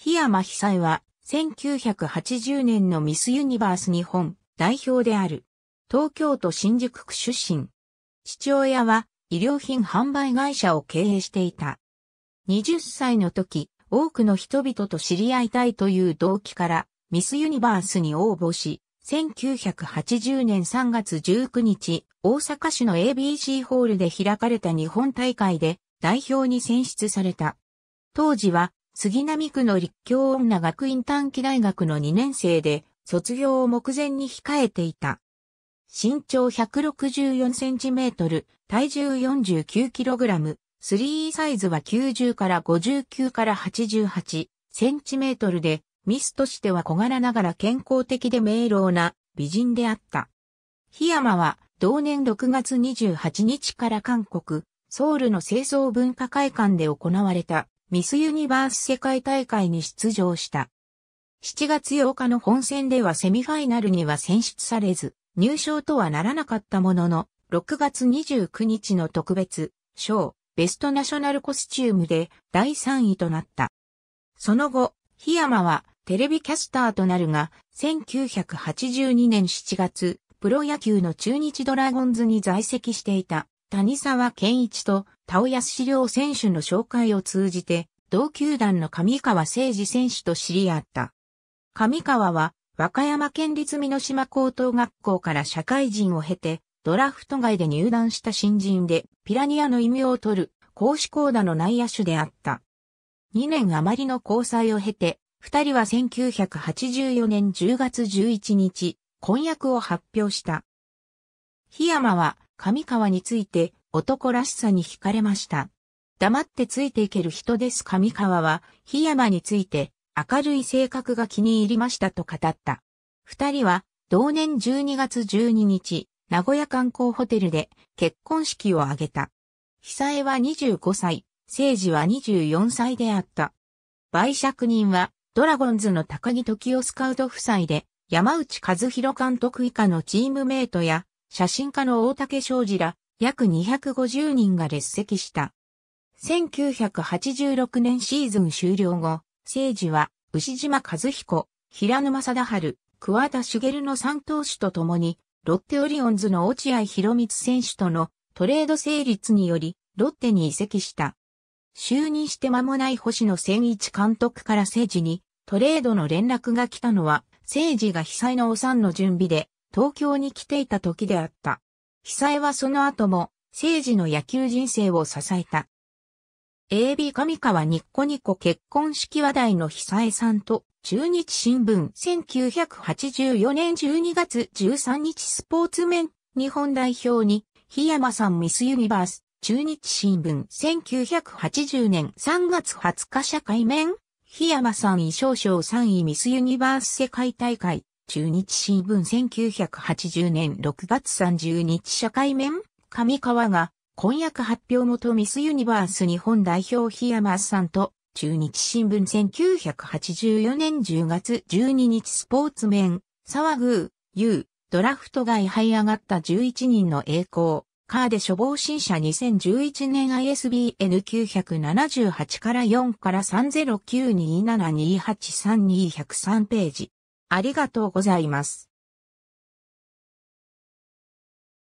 檜山被災は、1980年のミスユニバース日本代表である。東京都新宿区出身。父親は医療品販売会社を経営していた。20歳の時、多くの人々と知り合いたいという動機から、ミスユニバースに応募し、1980年3月19日、大阪市の ABC ホールで開かれた日本大会で代表に選出された。当時は杉並区の立教女学院短期大学の2年生で、卒業を目前に控えていた。身長164センチメートル、体重49キログラム、3サイズは90から59から88センチメートルで、ミスとしては小柄ながら健康的で明朗な美人であった。檜山は同年6月28日から韓国、ソウルの清掃文化会館で行われたミスユニバース世界大会に出場した。7月8日の本戦ではセミファイナルには選出されず、入賞とはならなかったものの、6月29日の特別、賞、ベストナショナルコスチュームで第3位となった。その後、檜山はテレビキャスターとなるが、1982年7月、プロ野球の中日ドラゴンズに在籍していた谷沢健一と田尾康良選手の紹介を通じて、同球団の上川誠二選手と知り合った。上川は、和歌山県立美濃島高等学校から社会人を経て、ドラフト外で入団した新人で、ピラニアの異名を取る、公子高打の内野手であった。2年余りの交際を経て、二人は1984年10月11日、婚約を発表した。檜山は上川について、男らしさに惹かれました。黙ってついていける人です上川は、檜山について、明るい性格が気に入りましたと語った。二人は、同年12月12日、名古屋観光ホテルで結婚式を挙げた。久江は25歳、聖治は24歳であった。売借人は、ドラゴンズの高木時夫スカウト夫妻で、山内和弘監督以下のチームメイトや、写真家の大竹昌司ら、約250人が列席した。1986年シーズン終了後、聖治は牛島和彦、平沼貞治、桑田茂の3投手と共に、ロッテオリオンズの落合博光選手とのトレード成立により、ロッテに移籍した。就任して間もない星野千一監督から政治にトレードの連絡が来たのは、政治が被災のお産の準備で東京に来ていた時であった。久江はその後も、政治の野球人生を支えた。AB 上川ニッコニコ結婚式話題の久江さんと、中日新聞1984年12月13日スポーツ面日本代表に、檜山さんミスユニバース、中日新聞1980年3月20日社会面、檜山さん衣装賞3位ミスユニバース世界大会、中日新聞1980年6月30日社会面上川が婚約発表元ミスユニバース日本代表檜山さんと中日新聞1984年10月12日スポーツ面沢宮優ドラフト外這い上がった11人の栄光カーで処方新社2011年 ISBN978 から4から309272832103ページ。ありがとうございます。